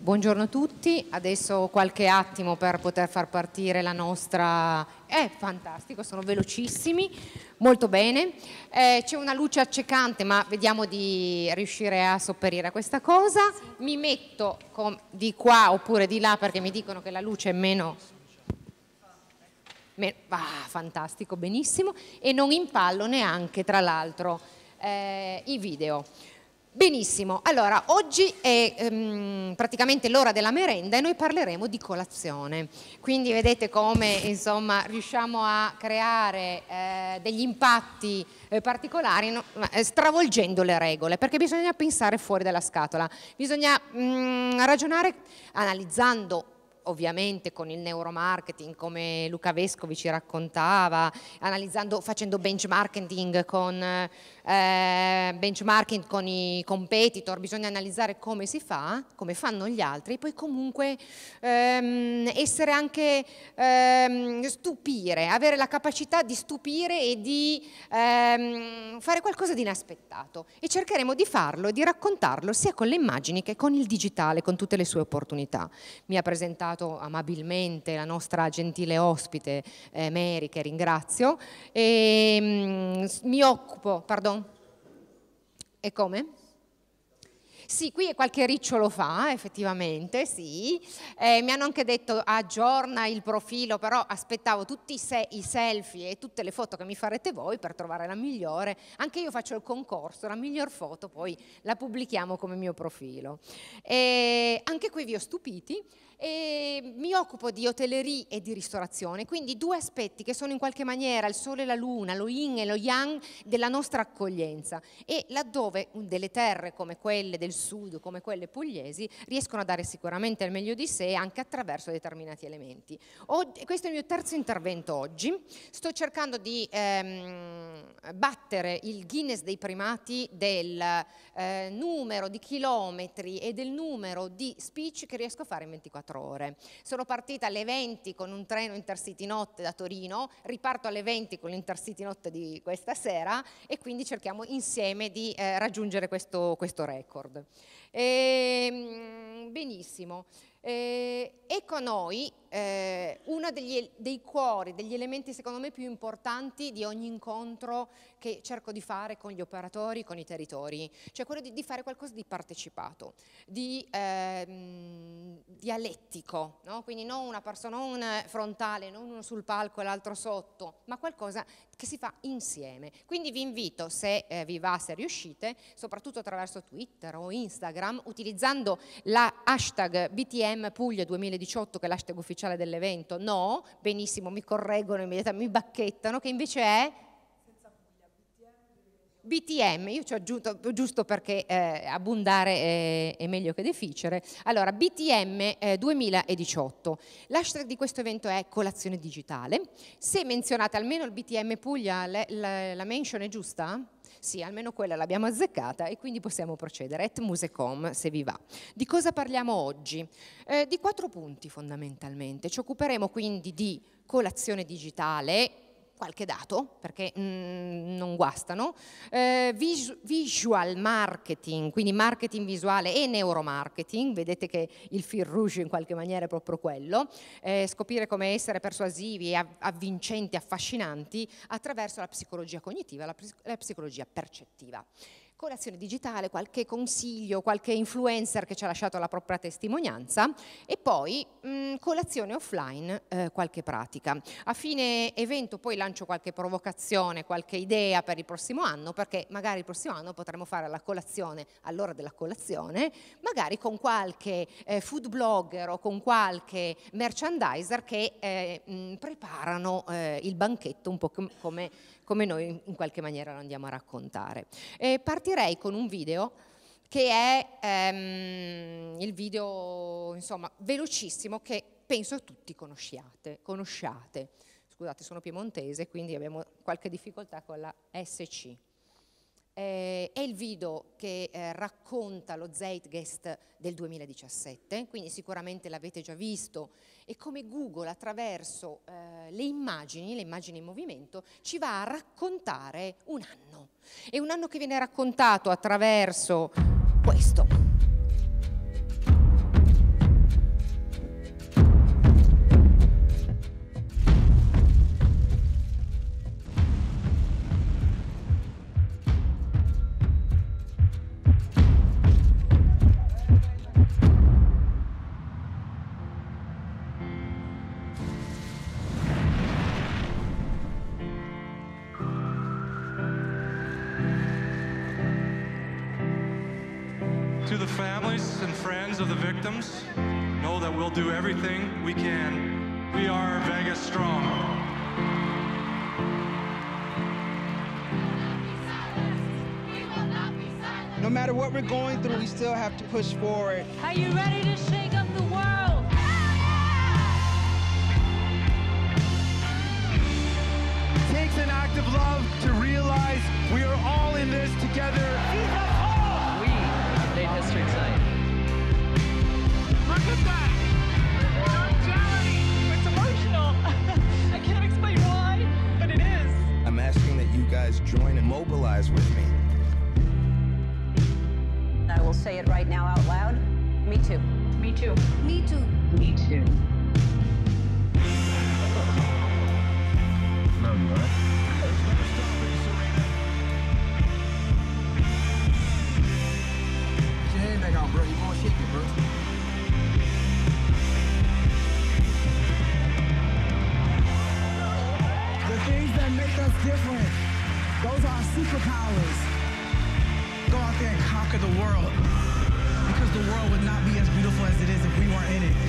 Buongiorno a tutti, adesso qualche attimo per poter far partire la nostra... È eh, fantastico, sono velocissimi, molto bene. Eh, c'è una luce accecante ma vediamo di riuscire a sopperire a questa cosa. Mi metto di qua oppure di là perché mi dicono che la luce è meno... Ah, fantastico, benissimo. E non impallo neanche tra l'altro eh, i video. Benissimo, allora oggi è ehm, praticamente l'ora della merenda e noi parleremo di colazione, quindi vedete come insomma, riusciamo a creare eh, degli impatti eh, particolari no, eh, stravolgendo le regole, perché bisogna pensare fuori dalla scatola, bisogna mh, mm, ragionare analizzando ovviamente con il neuromarketing come Luca Vescovi ci raccontava, analizzando, facendo benchmarking con, eh, benchmarking con i competitor, bisogna analizzare come si fa, come fanno gli altri, e poi comunque ehm, essere anche ehm, stupire, avere la capacità di stupire e di ehm, fare qualcosa di inaspettato e cercheremo di farlo e di raccontarlo sia con le immagini che con il digitale, con tutte le sue opportunità. Mi ha presentato ospitato amabilmente la nostra gentile ospite eh, Mary, che ringrazio. E, mm, mi occupo, pardon, e come? Sì, qui qualche riccio lo fa, effettivamente, sì. Eh, mi hanno anche detto aggiorna il profilo, però aspettavo tutti i, se- i, selfie e tutte le foto che mi farete voi per trovare la migliore. Anche io faccio il concorso, la miglior foto poi la pubblichiamo come mio profilo. Eh, anche qui vi ho stupiti. E mi occupo di hotellerie e di ristorazione, quindi due aspetti che sono in qualche maniera il sole e la luna, lo yin e lo yang della nostra accoglienza e laddove delle terre come quelle del sud, come quelle pugliesi, riescono a dare sicuramente il meglio di sé anche attraverso determinati elementi. Oggi, questo è il mio terzo intervento oggi, sto cercando di ehm, battere il Guinness dei primati del eh, numero di chilometri e del numero di speech che riesco a fare in 24 ore. Sono partita alle 20 con un treno intercity notte da Torino, riparto alle 20 con l'intercity notte di questa sera e quindi cerchiamo insieme di eh, raggiungere questo, questo record. E, ehm, benissimo. Eh, e con noi eh, uno degli, dei cuori, degli elementi secondo me più importanti di ogni incontro che cerco di fare con gli operatori, con i territori, cioè quello di, di fare qualcosa di partecipato, di eh, dialettico, no? quindi non una persona non frontale, non uno sul palco e l'altro sotto, ma qualcosa che si fa insieme. Quindi vi invito, se eh, vi va, se riuscite, soprattutto attraverso Twitter o Instagram, utilizzando la hashtag BTM Puglia 2018, che è l'hashtag ufficiale dell'evento, no, benissimo, mi correggono immediatamente, mi bacchettano, che invece è BTM, io ci ho aggiunto giusto perché eh, abbondare eh, è meglio che deficere, allora BTM eh, 2018, l'hashtag di questo evento è colazione digitale, se menzionate almeno il BTM Puglia, le, la, la mention è giusta? Sì, almeno quella l'abbiamo azzeccata e quindi possiamo procedere. At Musecom, se vi va. Di cosa parliamo oggi? Eh, di quattro punti fondamentalmente. Ci occuperemo quindi di colazione digitale, qualche dato, perché mm, non guastano, eh, visual marketing, quindi marketing visuale e neuromarketing, vedete che il fil rouge in qualche maniera è proprio quello, eh, scoprire come essere persuasivi, avvincenti, affascinanti attraverso la psicologia cognitiva, la, la psicologia percettiva colazione digitale, qualche consiglio, qualche influencer che ci ha lasciato la propria testimonianza e poi mh, mm, colazione offline, eh, qualche pratica. A fine evento poi lancio qualche provocazione, qualche idea per il prossimo anno perché magari il prossimo anno potremo fare la colazione all'ora della colazione, magari con qualche eh, food blogger o con qualche merchandiser che eh, mh, mm, preparano eh, il banchetto un po' com come come noi in qualche maniera lo andiamo a raccontare. E partirei con un video che è ehm, il video insomma, velocissimo che penso tutti conosciate, conosciate. Scusate, sono piemontese, quindi abbiamo qualche difficoltà con la SC eh, è il video che eh, racconta lo Zeitgeist del 2017, quindi sicuramente l'avete già visto, e come Google attraverso eh, le immagini, le immagini in movimento, ci va a raccontare un anno. E un anno che viene raccontato attraverso questo. Are you ready to shake up the world? It takes an act of love to realize we are all in this together. We made history tonight. Look at that! It's emotional. I can't explain why, but it is. I'm asking that you guys join and mobilize with me. I will say it right now out loud. Me too. Me too. Me too. Me too. No, no. Out, bro. You gonna shake it, things that make us different. Those are our superpowers. Go out there and conquer the world because the world would not be as beautiful as it is if we weren't in it.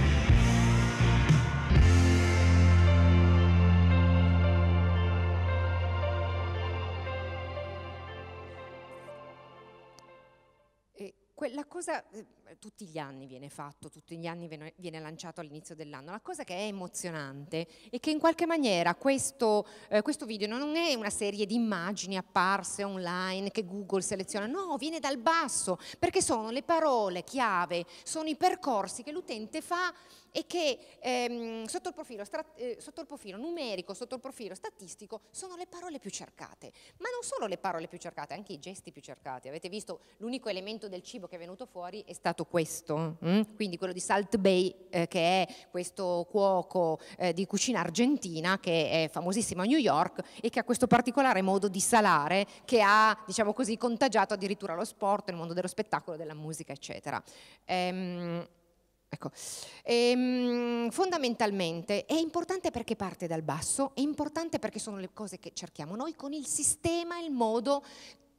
cosa, eh, tutti gli anni viene fatto, tutti gli anni viene, viene lanciato all'inizio dell'anno, la cosa che è emozionante è che in qualche maniera questo, eh, questo video non è una serie di immagini apparse online che Google seleziona, no, viene dal basso, perché sono le parole chiave, sono i percorsi che l'utente fa e che ehm, sotto, il profilo, eh, sotto, il profilo, numerico, sotto il profilo statistico, sono le parole più cercate. Ma non solo le parole più cercate, anche i gesti più cercati. Avete visto l'unico elemento del cibo che è venuto fuori è stato questo, mm? quindi quello di Salt Bay, eh, che è questo cuoco eh, di cucina argentina che è famosissimo a New York e che ha questo particolare modo di salare che ha, diciamo così, contagiato addirittura lo sport, il mondo dello spettacolo, della musica, eccetera. Ehm, Ecco. E, ehm, fondamentalmente è importante perché parte dal basso, è importante perché sono le cose che cerchiamo noi con il sistema, il modo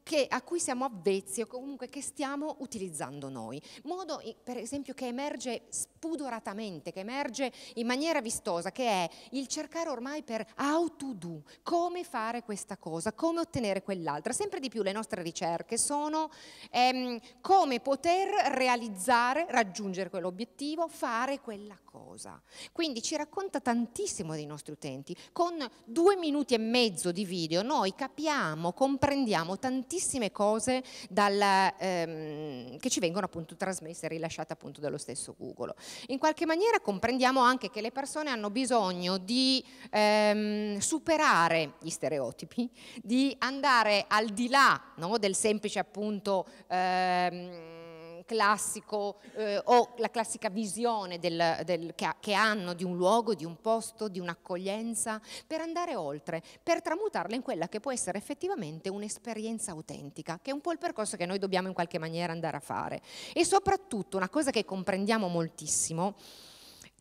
che, a cui siamo avvezzi o comunque che stiamo utilizzando noi. Modo per esempio che emerge spesso spudoratamente, che emerge in maniera vistosa, che è il cercare ormai per how to do, come fare questa cosa, come ottenere quell'altra. Sempre di più le nostre ricerche sono ehm, come poter realizzare, raggiungere quell'obiettivo, fare quella cosa. Quindi ci racconta tantissimo dei nostri utenti. Con due minuti e mezzo di video noi capiamo, comprendiamo tantissime cose dal, ehm, che ci vengono appunto trasmesse e rilasciate appunto dallo stesso Google. In qualche maniera comprendiamo anche che le persone hanno bisogno di ehm, superare gli stereotipi, di andare al di là no, del semplice appunto... Ehm, classico eh, o la classica visione del, del, che, che hanno di un luogo, di un posto, di un'accoglienza, per andare oltre, per tramutarla in quella che può essere effettivamente un'esperienza autentica, che è un po' il percorso che noi dobbiamo in qualche maniera andare a fare. E soprattutto una cosa che comprendiamo moltissimo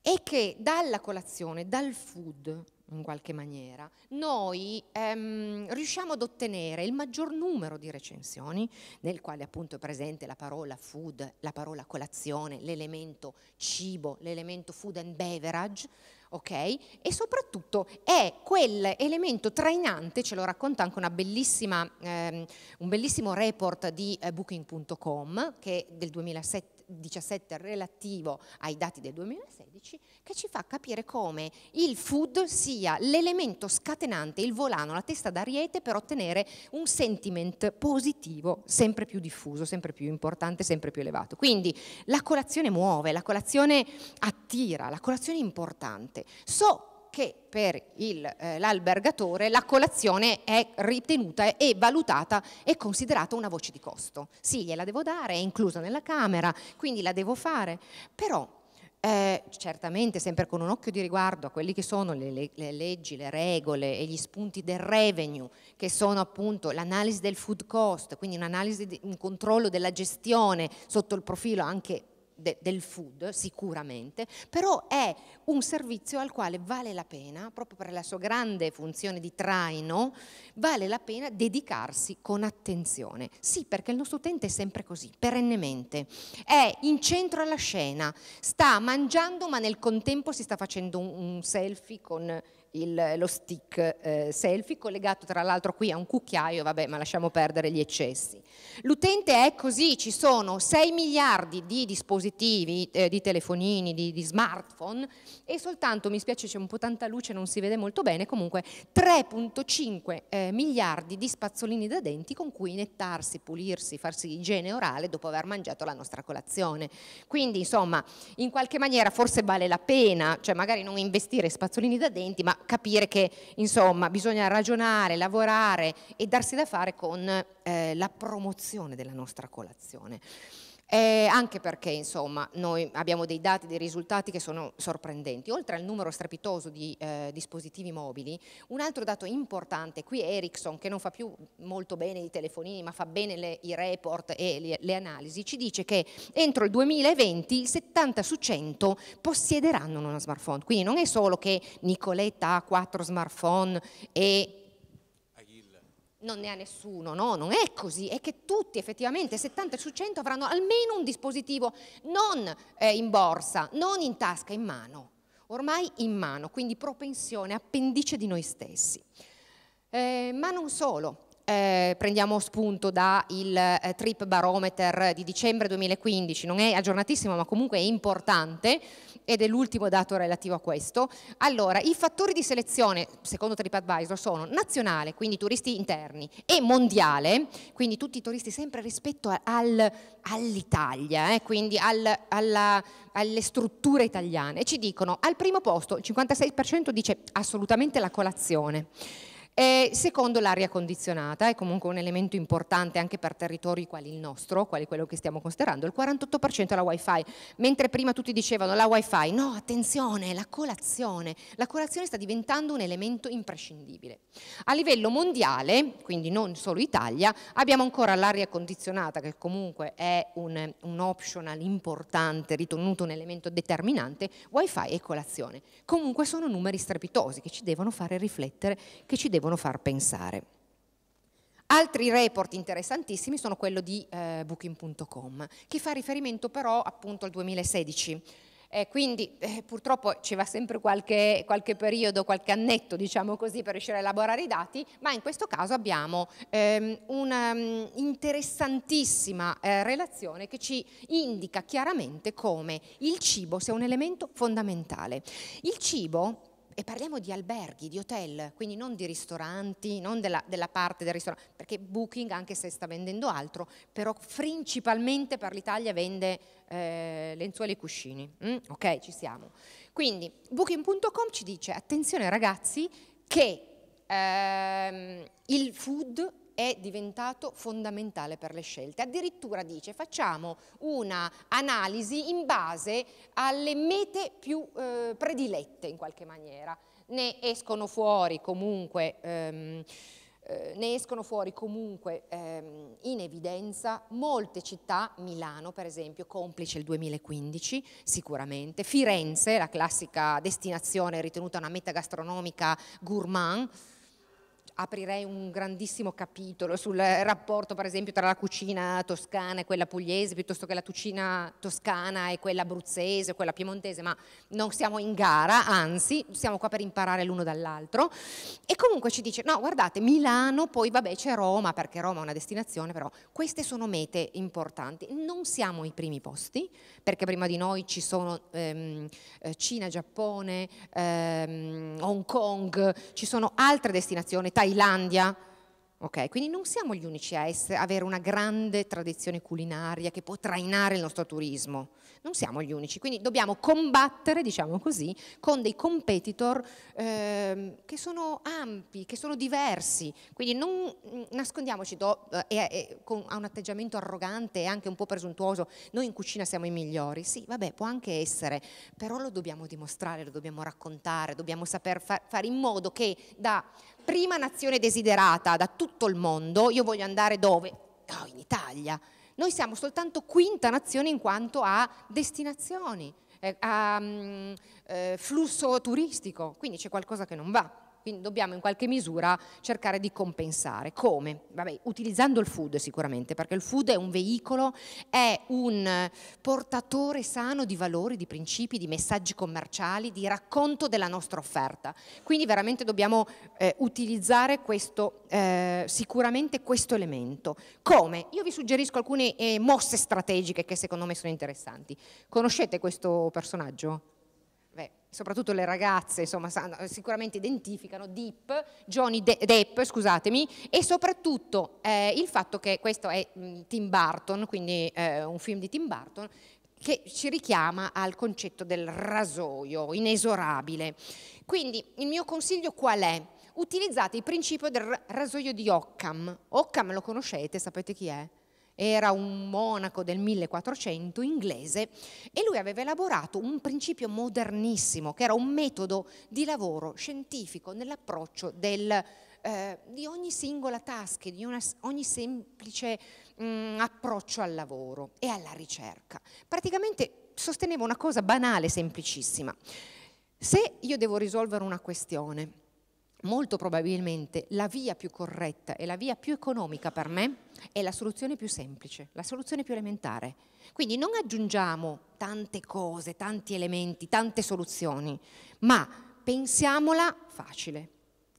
è che dalla colazione, dal food, in qualche maniera, noi ehm, riusciamo ad ottenere il maggior numero di recensioni, nel quale appunto è presente la parola food, la parola colazione, l'elemento cibo, l'elemento food and beverage, ok? E soprattutto è quell'elemento trainante, ce lo racconta anche ehm, un bellissimo report di eh, booking.com che del 2007 2017 relativo ai dati del 2016 che ci fa capire come il food sia l'elemento scatenante, il volano, la testa d'ariete per ottenere un sentiment positivo sempre più diffuso, sempre più importante, sempre più elevato. Quindi la colazione muove, la colazione attira, la colazione è importante. So che per eh, l'albergatore eh, la colazione è ritenuta e valutata e considerata una voce di costo. Sì, gliela devo dare, è inclusa nella camera, quindi la devo fare, però eh, certamente sempre con un occhio di riguardo a quelli che sono le, le, le leggi, le regole e gli spunti del revenue, che sono appunto l'analisi del food cost, quindi un'analisi, di, un controllo della gestione sotto il profilo anche de, del food, sicuramente, però è un servizio al quale vale la pena, proprio per la sua grande funzione di traino, vale la pena dedicarsi con attenzione. Sì, perché il nostro utente è sempre così, perennemente. È in centro alla scena, sta mangiando ma nel contempo si sta facendo un, un selfie con il, lo stick eh, selfie, collegato tra l'altro qui a un cucchiaio, vabbè, ma lasciamo perdere gli eccessi. L'utente è così, ci sono 6 miliardi di dispositivi, eh, di telefonini, di, di smartphone e soltanto, mi spiace c'è un po' tanta luce, non si vede molto bene, comunque 3.5 eh, miliardi di spazzolini da denti con cui nettarsi, pulirsi, farsi igiene orale dopo aver mangiato la nostra colazione. Quindi insomma, in qualche maniera forse vale la pena, cioè magari non investire spazzolini da denti, ma capire che insomma, bisogna ragionare, lavorare e darsi da fare con eh, la promozione della nostra colazione eh, anche perché insomma, noi abbiamo dei dati, dei risultati che sono sorprendenti. Oltre al numero strepitoso di eh, dispositivi mobili, un altro dato importante, qui Ericsson che non fa più molto bene i telefonini ma fa bene le, i report e le, le analisi, ci dice che entro il 2020 il 70 su 100 possiederanno uno smartphone. Quindi non è solo che Nicoletta ha 4 smartphone e non ne ha nessuno, no, non è così, è che tutti effettivamente, 70 su 100 avranno almeno un dispositivo non eh, in borsa, non in tasca, in mano, ormai in mano, quindi propensione, appendice di noi stessi. Eh, ma non solo, eh, prendiamo spunto dal eh, Trip Barometer di dicembre 2015, non è aggiornatissimo ma comunque è importante ed è l'ultimo dato relativo a questo. Allora, i fattori di selezione, secondo TripAdvisor, sono nazionale, quindi turisti interni, e mondiale, quindi tutti i turisti sempre rispetto al, all'Italia, eh, quindi al, alla, alle strutture italiane. E ci dicono, al primo posto, il 56% dice assolutamente la colazione. Eh, secondo l'aria condizionata è comunque un elemento importante anche per territori quali il nostro, quali quello che stiamo considerando, il 48% è la wifi, mentre prima tutti dicevano la wifi, no attenzione, la colazione, la colazione sta diventando un elemento imprescindibile. A livello mondiale, quindi non solo Italia, abbiamo ancora l'aria condizionata che comunque è un, un optional importante, ritenuto un elemento determinante, wifi e colazione. Comunque sono numeri strepitosi che ci devono fare riflettere, che ci devono devono far pensare. Altri report interessantissimi sono quello di eh, booking.com, che fa riferimento però appunto al 2016. Eh, quindi eh, purtroppo ci va sempre qualche, qualche, periodo, qualche annetto, diciamo così, per riuscire a elaborare i dati, ma in questo caso abbiamo ehm, un'interessantissima mm, eh, relazione che ci indica chiaramente come il cibo sia un elemento fondamentale. Il cibo e parliamo di alberghi, di hotel, quindi non di ristoranti, non della, della parte del ristorante, perché Booking, anche se sta vendendo altro, però principalmente per l'Italia vende eh, lenzuoli e cuscini. Mm? Ok, ci siamo. Quindi Booking.com ci dice, attenzione ragazzi, che ehm, il food è diventato fondamentale per le scelte. Addirittura dice facciamo un'analisi in base alle mete più eh, predilette in qualche maniera. Ne escono fuori comunque... Ehm, eh, ne escono fuori comunque ehm, in evidenza molte città, Milano per esempio, complice il 2015 sicuramente, Firenze, la classica destinazione ritenuta una meta gastronomica gourmand, aprirei un grandissimo capitolo sul rapporto per esempio tra la cucina toscana e quella pugliese, piuttosto che la cucina toscana e quella abruzzese, quella piemontese, ma non siamo in gara, anzi siamo qua per imparare l'uno dall'altro. E comunque ci dice, no guardate, Milano, poi vabbè c'è Roma, perché Roma è una destinazione, però queste sono mete importanti. Non siamo i primi posti, perché prima di noi ci sono ehm, eh, Cina, Giappone, ehm, Hong Kong, ci sono altre destinazioni, Thailandia, Thailandia. Ok, quindi non siamo gli unici a essere, avere una grande tradizione culinaria che può trainare il nostro turismo, non siamo gli unici, quindi dobbiamo combattere, diciamo così, con dei competitor eh, che sono ampi, che sono diversi, quindi non nascondiamoci do, eh, eh, con, a un atteggiamento arrogante e anche un po' presuntuoso, noi in cucina siamo i migliori, sì, vabbè, può anche essere, però lo dobbiamo dimostrare, lo dobbiamo raccontare, dobbiamo saper far, fare in modo che da prima nazione desiderata da tutto il mondo, io voglio andare dove? No, in Italia. Noi siamo soltanto quinta nazione in quanto a destinazioni, eh, a, a, mm, a eh, flusso turistico, quindi c'è qualcosa che non va. Quindi dobbiamo in qualche misura cercare di compensare. Come? Vabbè, utilizzando il food sicuramente, perché il food è un veicolo, è un portatore sano di valori, di principi, di messaggi commerciali, di racconto della nostra offerta. Quindi veramente dobbiamo eh, utilizzare questo, eh, sicuramente questo elemento. Come? Io vi suggerisco alcune eh, mosse strategiche che secondo me sono interessanti. Conoscete questo personaggio? beh, soprattutto le ragazze insomma, sanno, sicuramente identificano Deep, Johnny De Depp, scusatemi, e soprattutto eh, il fatto che questo è mh, mm, Tim Burton, quindi eh, un film di Tim Burton, che ci richiama al concetto del rasoio inesorabile. Quindi il mio consiglio qual è? Utilizzate il principio del rasoio di Occam. Occam lo conoscete, sapete chi è? era un monaco del 1400 inglese e lui aveva elaborato un principio modernissimo che era un metodo di lavoro scientifico nell'approccio del, eh, di ogni singola task, di una, ogni semplice mh, mm, approccio al lavoro e alla ricerca. Praticamente sosteneva una cosa banale, semplicissima. Se io devo risolvere una questione, molto probabilmente la via più corretta e la via più economica per me è la soluzione più semplice, la soluzione più elementare. Quindi non aggiungiamo tante cose, tanti elementi, tante soluzioni, ma pensiamola facile.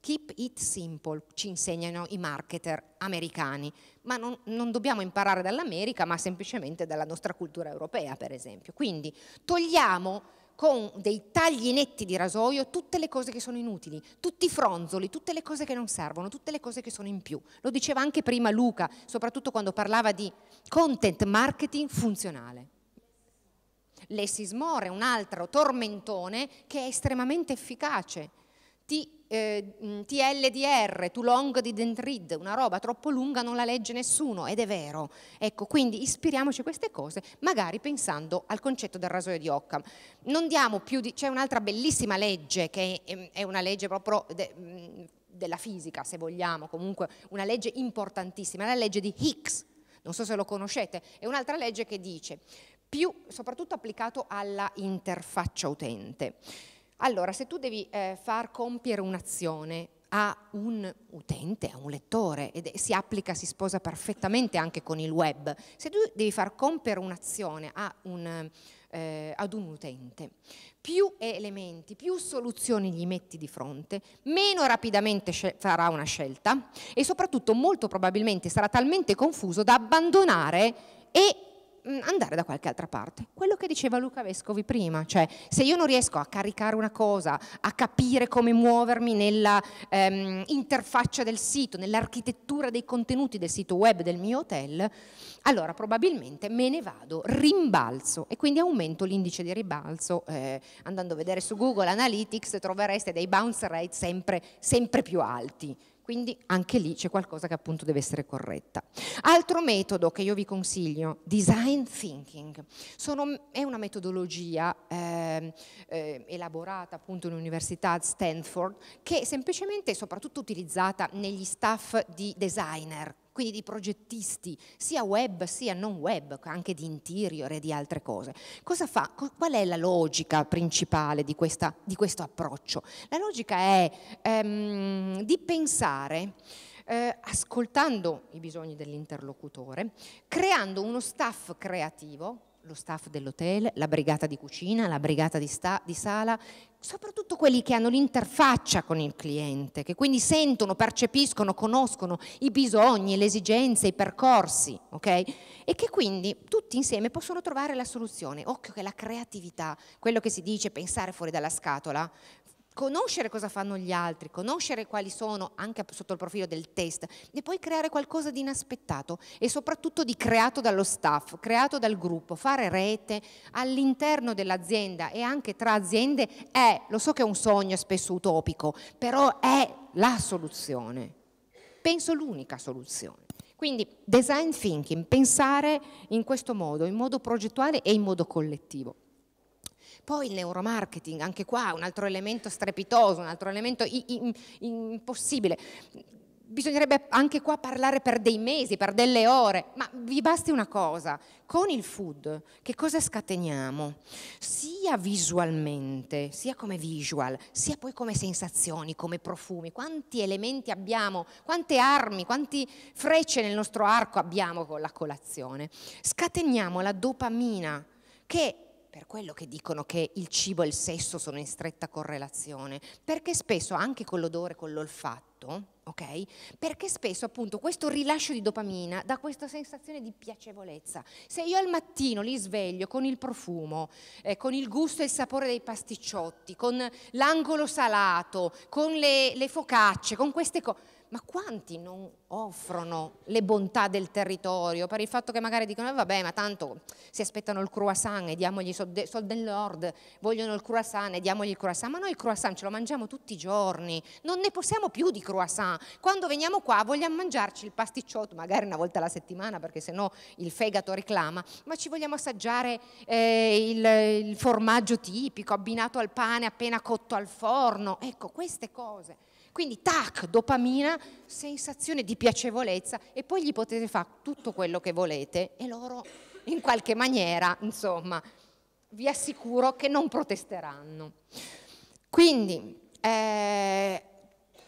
Keep it simple, ci insegnano i marketer americani, ma non, non dobbiamo imparare dall'America, ma semplicemente dalla nostra cultura europea, per esempio. Quindi togliamo con dei tagli netti di rasoio tutte le cose che sono inutili, tutti i fronzoli, tutte le cose che non servono, tutte le cose che sono in più. Lo diceva anche prima Luca, soprattutto quando parlava di content marketing funzionale. L'essismore è un altro tormentone che è estremamente efficace. Ti eh, TLDR, too long didn't read, una roba troppo lunga non la legge nessuno, ed è vero. Ecco, quindi ispiriamoci a queste cose, magari pensando al concetto del rasoio di Occam. Non diamo più di... c'è un'altra bellissima legge che è una legge proprio... De, della fisica, se vogliamo, comunque una legge importantissima, la legge di Higgs, non so se lo conoscete, è un'altra legge che dice, più, soprattutto applicato alla interfaccia utente, allora, se tu devi eh, far compiere un'azione a un utente, a un lettore, ed si applica, si sposa perfettamente anche con il web, se tu devi far compiere un'azione un, eh, ad un utente, più elementi, più soluzioni gli metti di fronte, meno rapidamente farà una scelta e soprattutto molto probabilmente sarà talmente confuso da abbandonare e Mm, andare da qualche altra parte. Quello che diceva Luca Vescovi prima, cioè se io non riesco a caricare una cosa, a capire come muovermi nella ehm, interfaccia del sito, nell'architettura dei contenuti del sito web del mio hotel, allora probabilmente me ne vado, rimbalzo e quindi aumento l'indice di ribalzo. Eh, andando a vedere su Google Analytics trovereste dei bounce rate sempre, sempre più alti quindi anche lì c'è qualcosa che appunto deve essere corretta. Altro metodo che io vi consiglio, design thinking, Sono, è una metodologia ehm, eh, elaborata appunto in università Stanford che è semplicemente e soprattutto utilizzata negli staff di designer quindi di progettisti, sia web sia non web, anche di interior e di altre cose. Fa, qual è la logica principale di, questa, di questo approccio? La logica è ehm, di pensare eh, ascoltando i bisogni dell'interlocutore, creando uno staff creativo lo staff dell'hotel, la brigata di cucina, la brigata di, di sala, soprattutto quelli che hanno l'interfaccia con il cliente, che quindi sentono, percepiscono, conoscono i bisogni, le esigenze, i percorsi, ok? E che quindi tutti insieme possono trovare la soluzione. Occhio che la creatività, quello che si dice pensare fuori dalla scatola, conoscere cosa fanno gli altri, conoscere quali sono anche sotto il profilo del test e poi creare qualcosa di inaspettato e soprattutto di creato dallo staff, creato dal gruppo, fare rete all'interno dell'azienda e anche tra aziende è, lo so che è un sogno spesso utopico, però è la soluzione, penso l'unica soluzione. Quindi design thinking, pensare in questo modo, in modo progettuale e in modo collettivo. Poi il neuromarketing, anche qua un altro elemento strepitoso, un altro elemento impossibile. Bisognerebbe anche qua parlare per dei mesi, per delle ore, ma vi basti una cosa, con il food che cosa scateniamo? Sia visualmente, sia come visual, sia poi come sensazioni, come profumi, quanti elementi abbiamo, quante armi, quante frecce nel nostro arco abbiamo con la colazione. Scateniamo la dopamina che per quello che dicono che il cibo e il sesso sono in stretta correlazione, perché spesso anche con l'odore, con l'olfatto, ok? Perché spesso appunto questo rilascio di dopamina dà questa sensazione di piacevolezza. Se io al mattino li sveglio con il profumo, eh, con il gusto e il sapore dei pasticciotti, con l'angolo salato, con le, le focacce, con queste cose ma quanti non offrono le bontà del territorio per il fatto che magari dicono eh, vabbè ma tanto si aspettano il croissant e diamogli soldi sol del nord, vogliono il croissant e diamogli il croissant, ma noi il croissant ce lo mangiamo tutti i giorni, non ne possiamo più di croissant, quando veniamo qua vogliamo mangiarci il pasticciotto magari una volta alla settimana perché sennò il fegato reclama, ma ci vogliamo assaggiare eh, il, il formaggio tipico abbinato al pane appena cotto al forno, ecco queste cose quindi tac, dopamina, sensazione di piacevolezza e poi gli potete fare tutto quello che volete e loro in qualche maniera, insomma, vi assicuro che non protesteranno. Quindi, eh,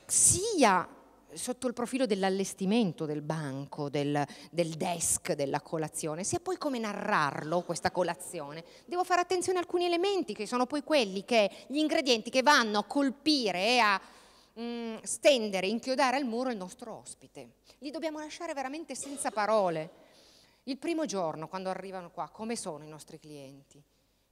sia sotto il profilo dell'allestimento del banco, del, del, desk, della colazione, sia poi come narrarlo questa colazione. Devo fare attenzione a alcuni elementi che sono poi quelli che, gli ingredienti che vanno a colpire e a mh, mm, stendere, inchiodare al muro il nostro ospite. Li dobbiamo lasciare veramente senza parole. Il primo giorno, quando arrivano qua, come sono i nostri clienti?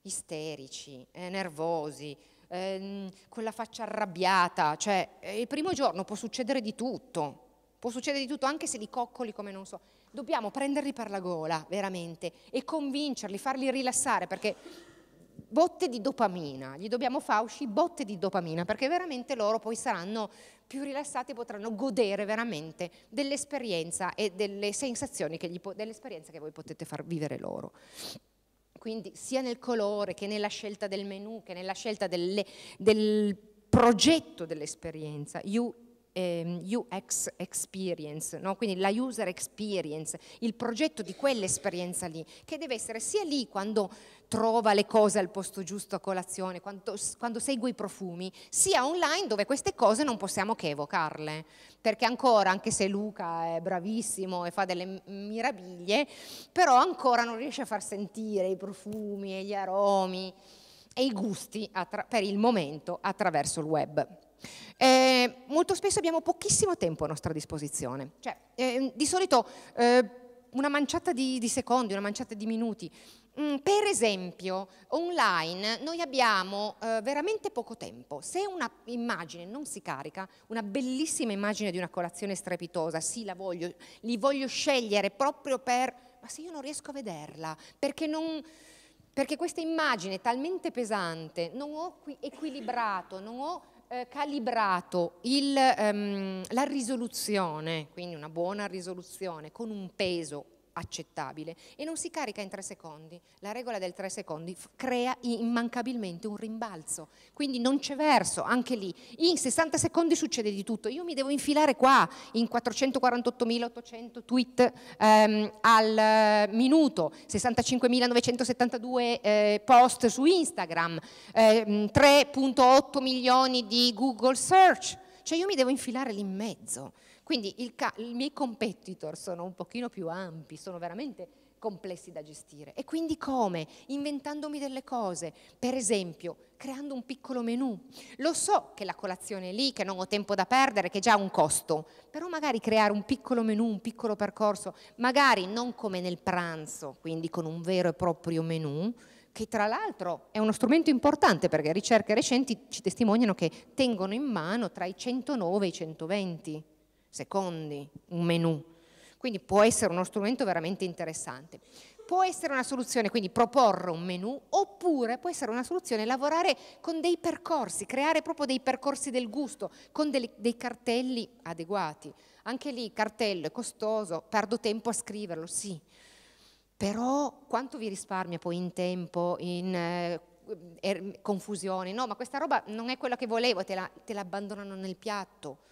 Isterici, eh, nervosi, ehm, con la faccia arrabbiata. Cioè, eh, il primo giorno può succedere di tutto. Può succedere di tutto, anche se li coccoli come non so. Dobbiamo prenderli per la gola, veramente, e convincerli, farli rilassare, perché botte di dopamina, gli dobbiamo Fauci botte di dopamina, perché veramente loro poi saranno più rilassati e potranno godere veramente dell'esperienza e delle sensazioni, che gli, dell'esperienza che voi potete far vivere loro. Quindi sia nel colore che nella scelta del menu, che nella scelta delle, del progetto dell'esperienza, you ehm, UX experience, no? quindi la user experience, il progetto di quell'esperienza lì, che deve essere sia lì quando trova le cose al posto giusto a colazione, quando, quando segue i profumi, sia online dove queste cose non possiamo che evocarle, perché ancora, anche se Luca è bravissimo e fa delle mirabiglie, però ancora non riesce a far sentire i profumi e gli aromi e i gusti per il momento attraverso il web. Eh, molto spesso abbiamo pochissimo tempo a nostra disposizione, cioè, eh, di solito eh, una manciata di, di, secondi, una manciata di minuti. Mm, per esempio, online noi abbiamo eh, veramente poco tempo. Se una immagine non si carica, una bellissima immagine di una colazione strepitosa, sì, la voglio, li voglio scegliere proprio per... ma se io non riesco a vederla, perché non perché questa immagine è talmente pesante, non ho equilibrato, non ho eh, calibrato il, ehm, la risoluzione, quindi una buona risoluzione, con un peso accettabile e non si carica in tre secondi. La regola del tre secondi crea immancabilmente un rimbalzo, quindi non c'è verso, anche lì. In 60 secondi succede di tutto. Io mi devo infilare qua in 448.800 tweet ehm, al eh, minuto, 65.972 eh, post su Instagram, ehm, 3.8 milioni di Google Search. Cioè io mi devo infilare lì in mezzo. Quindi il i miei competitor sono un pochino più ampi, sono veramente complessi da gestire. E quindi come? Inventandomi delle cose, per esempio creando un piccolo menù. Lo so che la colazione è lì, che non ho tempo da perdere, che già ha un costo, però magari creare un piccolo menù, un piccolo percorso, magari non come nel pranzo, quindi con un vero e proprio menù, che tra l'altro è uno strumento importante perché ricerche recenti ci testimoniano che tengono in mano tra i 109 e i 120 secondi, un menu. Quindi può essere uno strumento veramente interessante. Può essere una soluzione, quindi proporre un menu, oppure può essere una soluzione lavorare con dei percorsi, creare proprio dei percorsi del gusto, con dei, dei cartelli adeguati. Anche lì cartello è costoso, perdo tempo a scriverlo, sì, però quanto vi risparmia poi in tempo, in eh, er, confusione? No, ma questa roba non è quella che volevo, te, la, te l'abbandonano nel piatto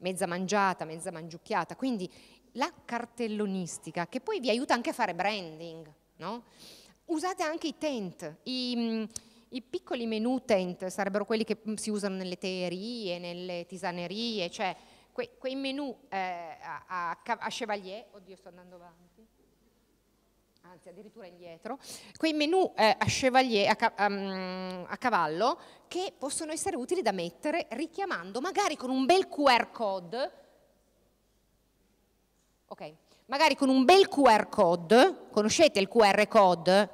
mezza mangiata, mezza mangiucchiata. Quindi la cartellonistica, che poi vi aiuta anche a fare branding, no? Usate anche i tent, i, mm, i piccoli menu tent, sarebbero quelli che mm, si usano nelle teerie, nelle tisanerie, cioè quei, quei menu eh, a, a, a chevalier, oddio sto andando avanti, anzi addirittura indietro, quei menu eh, a, chevalier, a, um, a, cavallo che possono essere utili da mettere richiamando magari con un bel QR code, ok, magari con un bel QR code, conoscete il QR code?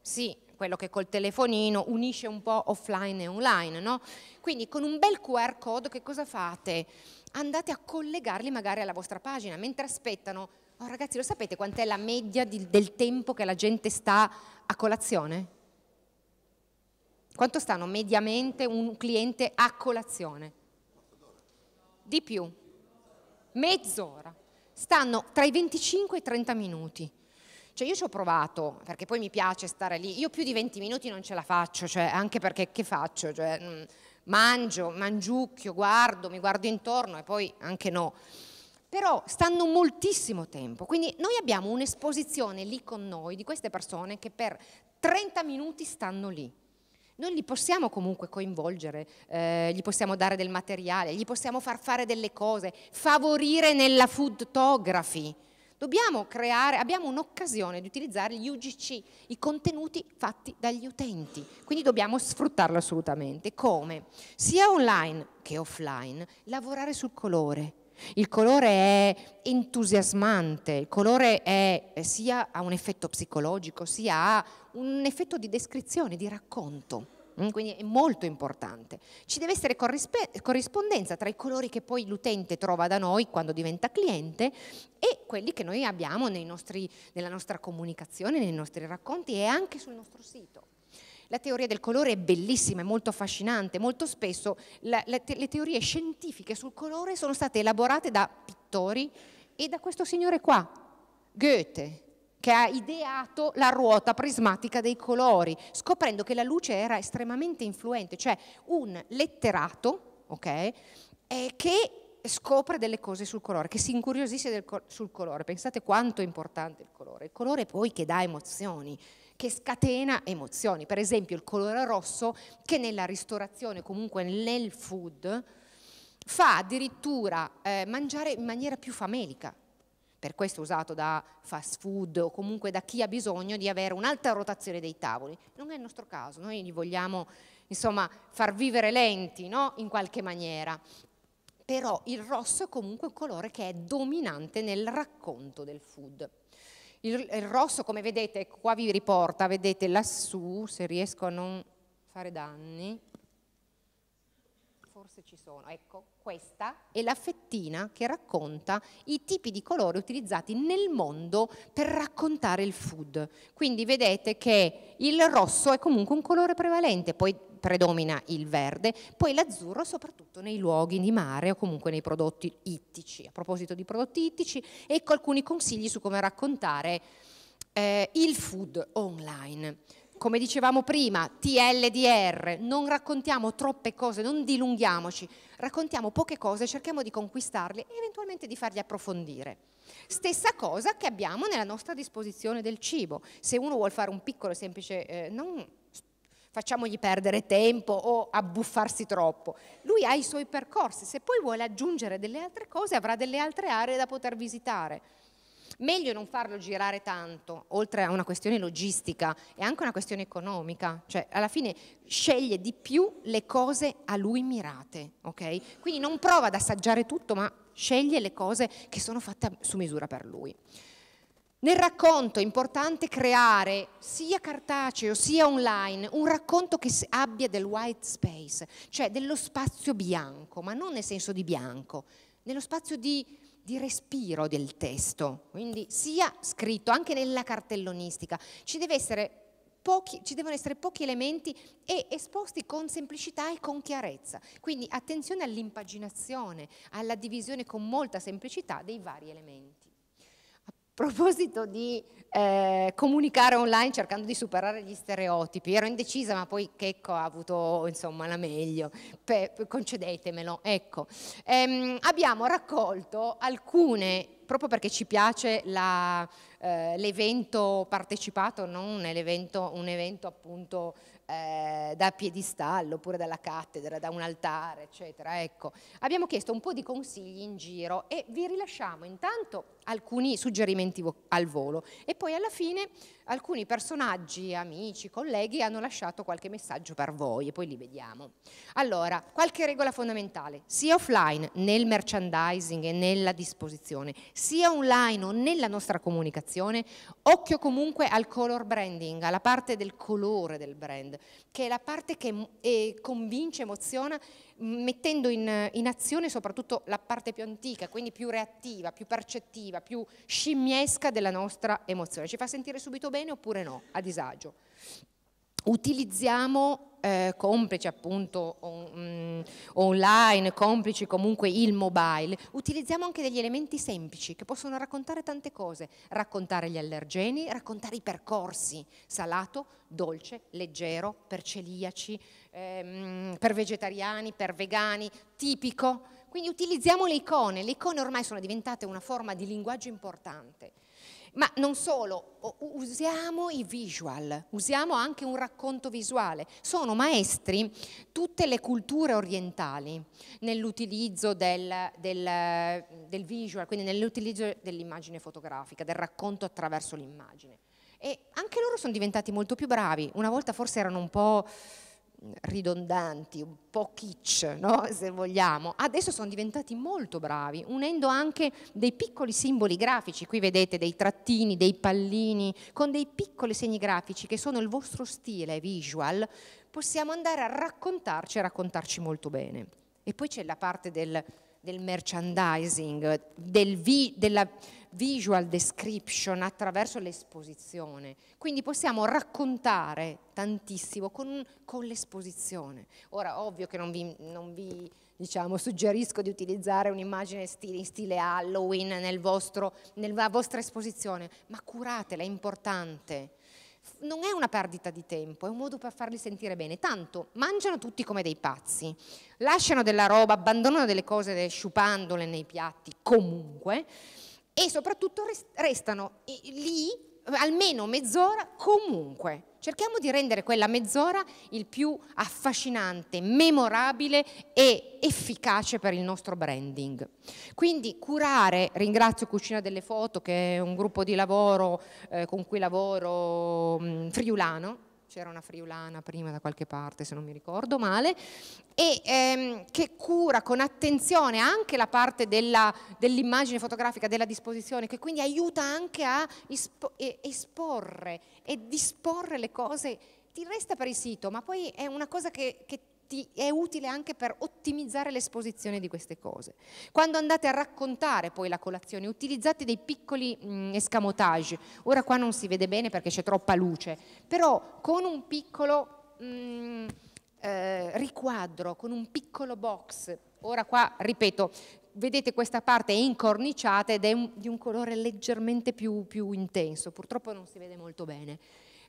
Sì, quello che col telefonino unisce un po' offline e online, no? Quindi con un bel QR code che cosa fate? Andate a collegarli magari alla vostra pagina, mentre aspettano Oh, ragazzi, lo sapete quant'è la media di, del tempo che la gente sta a colazione? Quanto stanno mediamente un cliente a colazione? Di più. Mezz'ora. Stanno tra i 25 e i 30 minuti. Cioè io ci ho provato, perché poi mi piace stare lì, io più di 20 minuti non ce la faccio, cioè anche perché che faccio? Cioè, mm, mangio, mangiucchio, guardo, mi guardo intorno e poi anche no però stanno moltissimo tempo. Quindi noi abbiamo un'esposizione lì con noi di queste persone che per 30 minuti stanno lì. Noi li possiamo comunque coinvolgere, eh, gli possiamo dare del materiale, gli possiamo far fare delle cose, favorire nella foodtography. Dobbiamo creare, abbiamo un'occasione di utilizzare gli UGC, i contenuti fatti dagli utenti, quindi dobbiamo sfruttarlo assolutamente. Come? Sia online che offline, lavorare sul colore, il colore è entusiasmante, il colore è, eh, sia ha un effetto psicologico, sia ha un effetto di descrizione, di racconto. Mm, quindi è molto importante. Ci deve essere corrispondenza tra i colori che poi l'utente trova da noi quando diventa cliente e quelli che noi abbiamo nostri, nella nostra comunicazione, nei nostri racconti e anche sul nostro sito. La teoria del colore è bellissima, è molto affascinante, molto spesso la, la te, le teorie scientifiche sul colore sono state elaborate da pittori e da questo signore qua, Goethe, che ha ideato la ruota prismatica dei colori, scoprendo che la luce era estremamente influente, cioè un letterato, ok, eh, che scopre delle cose sul colore, che si incuriosisce co sul colore. Pensate quanto è importante il colore. Il colore poi che dà emozioni, che scatena emozioni, per esempio il colore rosso che nella ristorazione, comunque nel food, fa addirittura eh, mangiare in maniera più famelica, per questo usato da fast food o comunque da chi ha bisogno di avere un'alta rotazione dei tavoli. Non è il nostro caso, noi li vogliamo insomma, far vivere lenti no? in qualche maniera. Però il rosso è comunque un colore che è dominante nel racconto del food. Il, il rosso, come vedete, qua vi riporta, vedete lassù, se riesco a non fare danni, forse ci sono, ecco, questa è la fettina che racconta i tipi di colori utilizzati nel mondo per raccontare il food. Quindi vedete che il rosso è comunque un colore prevalente, poi predomina il verde, poi l'azzurro soprattutto nei luoghi di mare o comunque nei prodotti ittici. A proposito di prodotti ittici, ecco alcuni consigli su come raccontare eh, il food online. Come dicevamo prima, TLDR, non raccontiamo troppe cose, non dilunghiamoci, raccontiamo poche cose, cerchiamo di conquistarle e eventualmente di fargli approfondire. Stessa cosa che abbiamo nella nostra disposizione del cibo. Se uno vuole fare un piccolo e semplice, eh, non facciamogli perdere tempo o abbuffarsi troppo. Lui ha i suoi percorsi, se poi vuole aggiungere delle altre cose avrà delle altre aree da poter visitare. Meglio non farlo girare tanto, oltre a una questione logistica e anche una questione economica, cioè alla fine sceglie di più le cose a lui mirate, ok? Quindi non prova ad assaggiare tutto, ma sceglie le cose che sono fatte su misura per lui. Nel racconto è importante creare, sia cartaceo sia online, un racconto che abbia del white space, cioè dello spazio bianco, ma non nel senso di bianco, nello spazio di, di respiro del testo. Quindi sia scritto, anche nella cartellonistica, ci, pochi, ci devono essere pochi elementi e esposti con semplicità e con chiarezza. Quindi attenzione all'impaginazione, alla divisione con molta semplicità dei vari elementi proposito di eh, comunicare online cercando di superare gli stereotipi, ero indecisa ma poi Checco ha avuto insomma la meglio, Pe concedetemelo, ecco. Ehm, abbiamo raccolto alcune, proprio perché ci piace eh, l'evento eh, partecipato, non un, evento, un evento appunto eh, da piedistallo oppure dalla cattedra, da un altare, eccetera. Ecco, abbiamo chiesto un po' di consigli in giro e vi rilasciamo intanto alcuni suggerimenti al volo e poi alla fine alcuni personaggi, amici, colleghi hanno lasciato qualche messaggio per voi e poi li vediamo. Allora, qualche regola fondamentale, sia offline nel merchandising e nella disposizione, sia online o nella nostra comunicazione, occhio comunque al color branding, alla parte del colore del brand, che è la parte che convince, emoziona mettendo in, in, azione soprattutto la parte più antica, quindi più reattiva, più percettiva, più scimmiesca della nostra emozione. Ci fa sentire subito bene oppure no, a disagio. Utilizziamo eh, complici appunto on, mm, online, complici comunque il mobile, utilizziamo anche degli elementi semplici che possono raccontare tante cose, raccontare gli allergeni, raccontare i percorsi, salato, dolce, leggero, per celiaci, ehm, per vegetariani, per vegani, tipico. Quindi utilizziamo le icone, le icone ormai sono diventate una forma di linguaggio importante. Ma non solo, usiamo i visual, usiamo anche un racconto visuale. Sono maestri tutte le culture orientali nell'utilizzo del, del, del visual, quindi nell'utilizzo dell'immagine fotografica, del racconto attraverso l'immagine. E anche loro sono diventati molto più bravi. Una volta forse erano un po' ridondanti, un po' kitsch, no? se vogliamo, adesso sono diventati molto bravi, unendo anche dei piccoli simboli grafici, qui vedete dei trattini, dei pallini, con dei piccoli segni grafici che sono il vostro stile visual, possiamo andare a raccontarci e raccontarci molto bene. E poi c'è la parte del, del merchandising, del vi, della visual description attraverso l'esposizione. Quindi possiamo raccontare tantissimo con, con l'esposizione. Ora, ovvio che non vi, non vi diciamo, suggerisco di utilizzare un'immagine stile, in stile Halloween nel vostro, nella vostra esposizione, ma curatela, è importante. Non è una perdita di tempo, è un modo per farli sentire bene. Tanto mangiano tutti come dei pazzi, lasciano della roba, abbandonano delle cose sciupandole nei piatti comunque e soprattutto restano lì almeno mezz'ora comunque. Cerchiamo di rendere quella mezz'ora il più affascinante, memorabile e efficace per il nostro branding. Quindi curare, ringrazio Cucina delle Foto che è un gruppo di lavoro eh, con cui lavoro mh, mm, friulano, c'era una friulana prima da qualche parte se non mi ricordo male, e ehm, che cura con attenzione anche la parte dell'immagine fotografica, della disposizione, che quindi aiuta anche a espo esporre e disporre le cose ti resta per il sito, ma poi è una cosa che, che ti è utile anche per ottimizzare l'esposizione di queste cose. Quando andate a raccontare poi la colazione, utilizzate dei piccoli mh, mm, escamotage. Ora qua non si vede bene perché c'è troppa luce, però con un piccolo mh, mm, eh, riquadro, con un piccolo box. Ora qua, ripeto, vedete questa parte è incorniciata ed è un, di un colore leggermente più, più intenso, purtroppo non si vede molto bene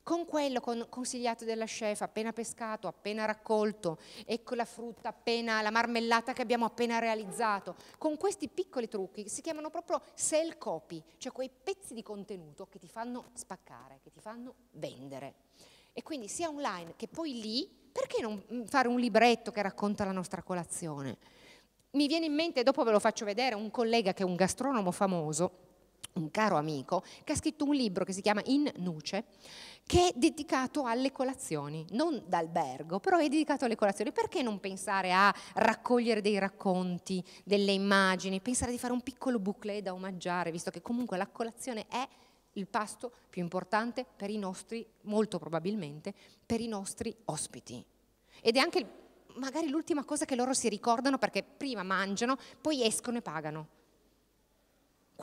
con quello con consigliato dalla chef, appena pescato, appena raccolto, ecco la frutta appena, la marmellata che abbiamo appena realizzato, con questi piccoli trucchi che si chiamano proprio sell copy, cioè quei pezzi di contenuto che ti fanno spaccare, che ti fanno vendere. E quindi sia online che poi lì, perché non mm, fare un libretto che racconta la nostra colazione? Mi viene in mente, dopo ve lo faccio vedere, un collega che è un gastronomo famoso, un caro amico, che ha scritto un libro che si chiama In Nuce, che è dedicato alle colazioni, non d'albergo, però è dedicato alle colazioni. Perché non pensare a raccogliere dei racconti, delle immagini, pensare di fare un piccolo bouclé da omaggiare, visto che comunque la colazione è il pasto più importante per i nostri, molto probabilmente, per i nostri ospiti. Ed è anche magari l'ultima cosa che loro si ricordano perché prima mangiano, poi escono e pagano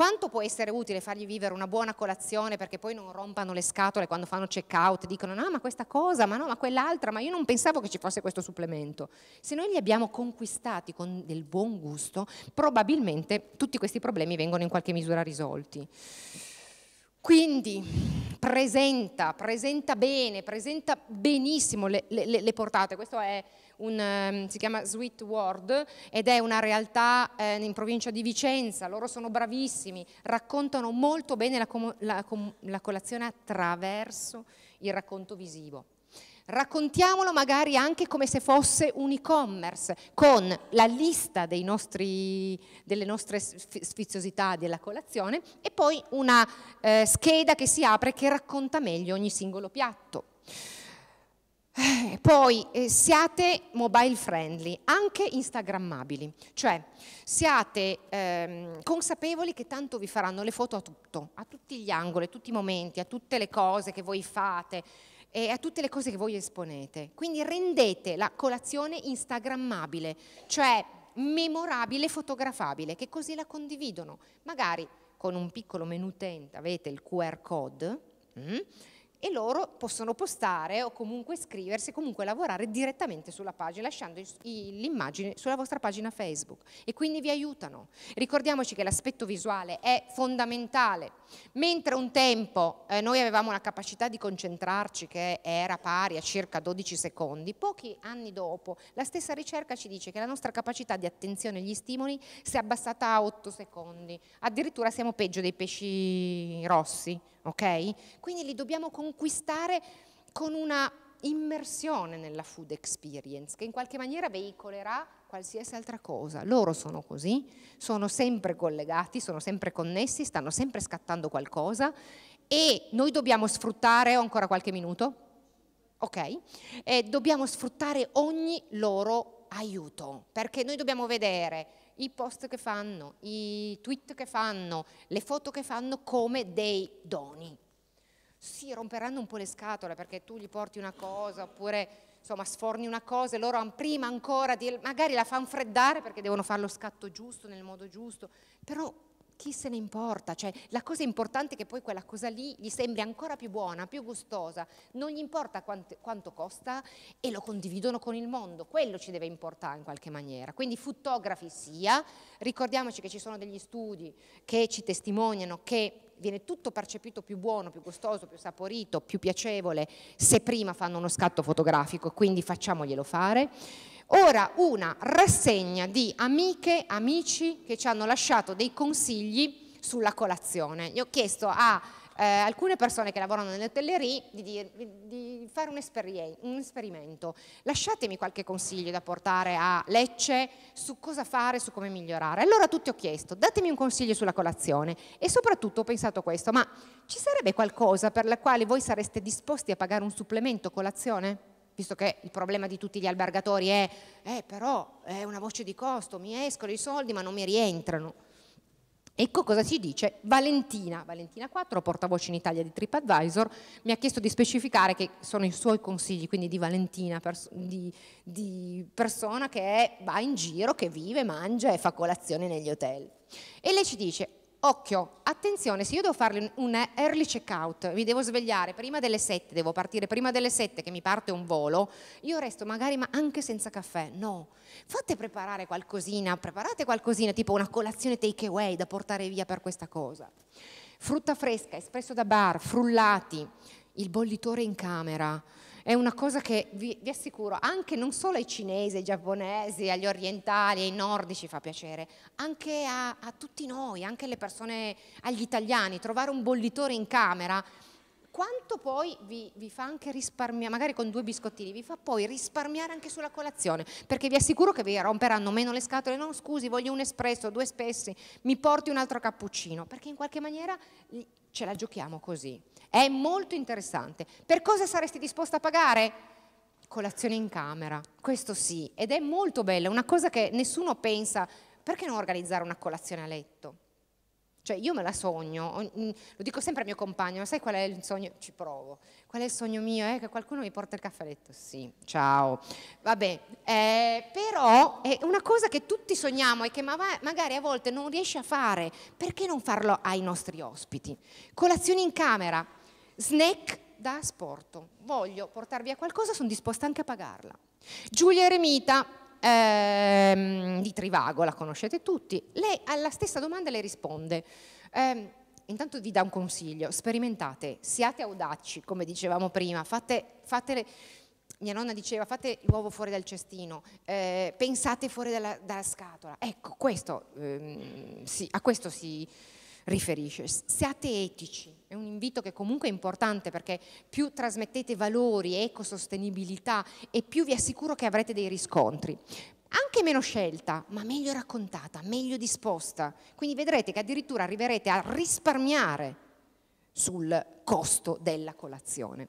quanto può essere utile fargli vivere una buona colazione perché poi non rompano le scatole quando fanno check out, dicono no ma questa cosa, ma no ma quell'altra, ma io non pensavo che ci fosse questo supplemento. Se noi li abbiamo conquistati con del buon gusto, probabilmente tutti questi problemi vengono in qualche misura risolti. Quindi presenta, presenta bene, presenta benissimo le, le, le portate, questo è un, ehm, si chiama Sweet World ed è una realtà eh, in provincia di Vicenza, loro sono bravissimi, raccontano molto bene la, la, la colazione attraverso il racconto visivo. Raccontiamolo magari anche come se fosse un e-commerce, con la lista nostri, delle nostre sfiziosità della colazione e poi una eh, scheda che si apre che racconta meglio ogni singolo piatto. Eh, poi eh, siate mobile friendly, anche instagrammabili, cioè siate ehm, consapevoli che tanto vi faranno le foto a tutto, a tutti gli angoli, a tutti i momenti, a tutte le cose che voi fate e a tutte le cose che voi esponete. Quindi rendete la colazione instagrammabile, cioè memorabile, fotografabile, che così la condividono, magari con un piccolo menu tent avete il QR code. Mm? e loro possono postare o comunque scriversi, comunque lavorare direttamente sulla pagina, lasciando l'immagine sulla vostra pagina Facebook e quindi vi aiutano. Ricordiamoci che l'aspetto visuale è fondamentale, mentre un tempo eh, noi avevamo una capacità di concentrarci che era pari a circa 12 secondi, pochi anni dopo la stessa ricerca ci dice che la nostra capacità di attenzione agli stimoli si è abbassata a 8 secondi, addirittura siamo peggio dei pesci rossi ok? Quindi li dobbiamo conquistare con una immersione nella food experience che in qualche maniera veicolerà qualsiasi altra cosa. Loro sono così, sono sempre collegati, sono sempre connessi, stanno sempre scattando qualcosa e noi dobbiamo sfruttare, ho ancora qualche minuto, ok? E dobbiamo sfruttare ogni loro aiuto perché noi dobbiamo vedere i post che fanno, i tweet che fanno, le foto che fanno come dei doni. Si romperanno un po' le scatole perché tu gli porti una cosa oppure insomma sforni una cosa e loro prima ancora di, magari la fanno freddare perché devono fare lo scatto giusto nel modo giusto, però chi se ne importa? Cioè, la cosa importante è che poi quella cosa lì gli sembri ancora più buona, più gustosa, non gli importa quanto, quanto costa e lo condividono con il mondo, quello ci deve importare in qualche maniera. Quindi fotografi sia, ricordiamoci che ci sono degli studi che ci testimoniano che viene tutto percepito più buono, più gustoso, più saporito, più piacevole se prima fanno uno scatto fotografico, quindi facciamoglielo fare. Ora una rassegna di amiche, amici che ci hanno lasciato dei consigli sulla colazione. Io ho chiesto a eh, alcune persone che lavorano nelle hotellerie di, di, di fare un, un, esperimento. Lasciatemi qualche consiglio da portare a Lecce su cosa fare, su come migliorare. Allora tutti ho chiesto, datemi un consiglio sulla colazione e soprattutto ho pensato questo, ma ci sarebbe qualcosa per la quale voi sareste disposti a pagare un supplemento colazione? visto che il problema di tutti gli albergatori è, eh, però è una voce di costo, mi escono i soldi ma non mi rientrano. Ecco cosa ci dice Valentina, Valentina 4, portavoce in Italia di TripAdvisor, mi ha chiesto di specificare che sono i suoi consigli, quindi di Valentina, pers- di, di, persona che è, va in giro, che vive, mangia e fa colazione negli hotel. E lei ci dice, occhio, attenzione, se io devo fare un early checkout, mi devo svegliare prima delle 7, devo partire prima delle 7 che mi parte un volo, io resto magari ma anche senza caffè, no. Fate preparare qualcosina, preparate qualcosina, tipo una colazione takeaway da portare via per questa cosa. Frutta fresca, espresso da bar, frullati, il bollitore in camera, è una cosa che vi, vi assicuro, anche non solo ai cinesi, ai giapponesi, agli orientali, ai nordici fa piacere, anche a, a tutti noi, anche alle persone, agli italiani, trovare un bollitore in camera quanto poi vi, vi, fa anche risparmiare, magari con due biscottini, vi fa poi risparmiare anche sulla colazione, perché vi assicuro che vi romperanno meno le scatole, no scusi voglio un espresso, due spessi, mi porti un altro cappuccino, perché in qualche maniera ce la giochiamo così. È molto interessante. Per cosa saresti disposta a pagare? Colazione in camera, questo sì, ed è molto bella, una cosa che nessuno pensa, perché non organizzare una colazione a letto? Cioè io me la sogno, mm, lo dico sempre al mio compagno, sai qual è il sogno? Ci provo. Qual è il sogno mio? Eh? Che qualcuno mi porta il caffè a letto? Sì, ciao. Vabbè, eh, però è una cosa che tutti sogniamo e che ma magari a volte non riesci a fare. Perché non farlo ai nostri ospiti? Colazione in camera, snack da sporto. Voglio portarvi a qualcosa, sono disposta anche a pagarla. Giulia Eremita ehm, di Trivago, la conoscete tutti, lei alla stessa domanda le risponde. Ehm, intanto vi dà un consiglio, sperimentate, siate audaci, come dicevamo prima, fate, fate le, mia nonna diceva fate l'uovo fuori dal cestino, eh, pensate fuori dalla, dalla, scatola. Ecco, questo, ehm, sì, a questo si... Sì, riferisce. Siate etici, è un invito che comunque è importante perché più trasmettete valori, ecosostenibilità e più vi assicuro che avrete dei riscontri. Anche meno scelta, ma meglio raccontata, meglio disposta. Quindi vedrete che addirittura arriverete a risparmiare sul costo della colazione.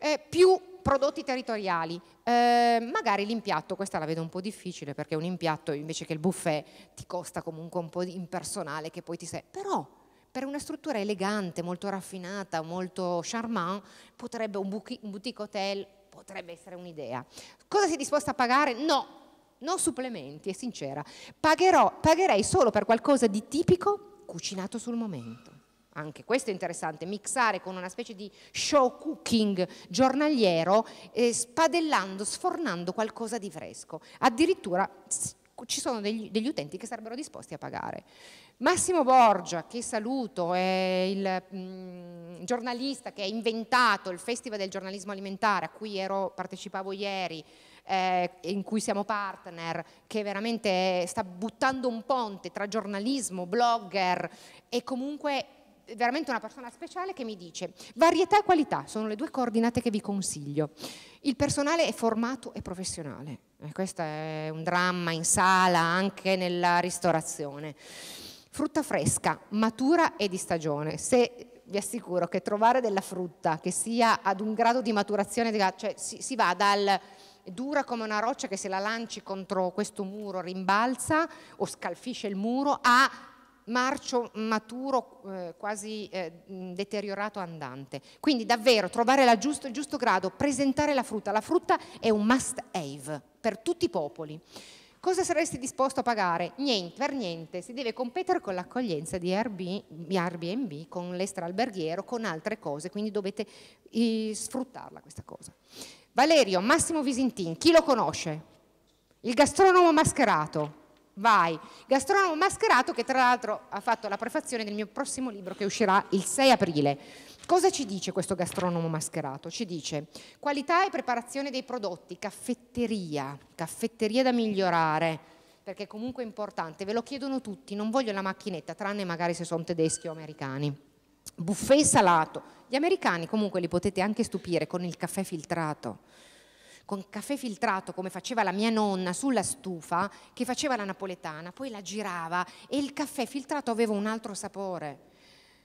Eh, più prodotti territoriali, eh, magari l'impiatto, questa la vedo un po' difficile perché un impiatto invece che il buffet ti costa comunque un po' impersonale che poi ti sei, però per una struttura elegante, molto raffinata, molto charmant, potrebbe un, buchi, un boutique hotel potrebbe essere un'idea. Cosa sei disposta a pagare? No, non supplementi, è sincera. Pagherò, pagherei solo per qualcosa di tipico cucinato sul momento anche questo è interessante, mixare con una specie di show cooking giornaliero, eh, spadellando, sfornando qualcosa di fresco. Addirittura ci sono degli, degli, utenti che sarebbero disposti a pagare. Massimo Borgia, che saluto, è il mh, mm, giornalista che ha inventato il Festival del giornalismo alimentare, a cui ero, partecipavo ieri, eh, in cui siamo partner, che veramente sta buttando un ponte tra giornalismo, blogger e comunque veramente una persona speciale che mi dice varietà e qualità sono le due coordinate che vi consiglio. Il personale è formato e professionale, e eh, questo è un dramma in sala, anche nella ristorazione. Frutta fresca, matura e di stagione. Se vi assicuro che trovare della frutta che sia ad un grado di maturazione, cioè si, si va dal dura come una roccia che se la lanci contro questo muro rimbalza o scalfisce il muro, a marcio, maturo, eh, quasi eh, deteriorato andante. Quindi davvero trovare giusto, il giusto grado, presentare la frutta. La frutta è un must have per tutti i popoli. Cosa saresti disposto a pagare? Niente, per niente, si deve competere con l'accoglienza di Airbnb, con l'estralberghiero, con altre cose, quindi dovete eh, sfruttarla questa cosa. Valerio Massimo Visintin, chi lo conosce? Il gastronomo mascherato, vai. Gastronomo mascherato che tra l'altro ha fatto la prefazione del mio prossimo libro che uscirà il 6 aprile. Cosa ci dice questo gastronomo mascherato? Ci dice qualità e preparazione dei prodotti, caffetteria, caffetteria da migliorare, perché comunque è importante, ve lo chiedono tutti, non voglio la macchinetta, tranne magari se sono tedeschi o americani. Buffet salato, gli americani comunque li potete anche stupire con il caffè filtrato con caffè filtrato come faceva la mia nonna sulla stufa, che faceva la napoletana, poi la girava e il caffè filtrato aveva un altro sapore.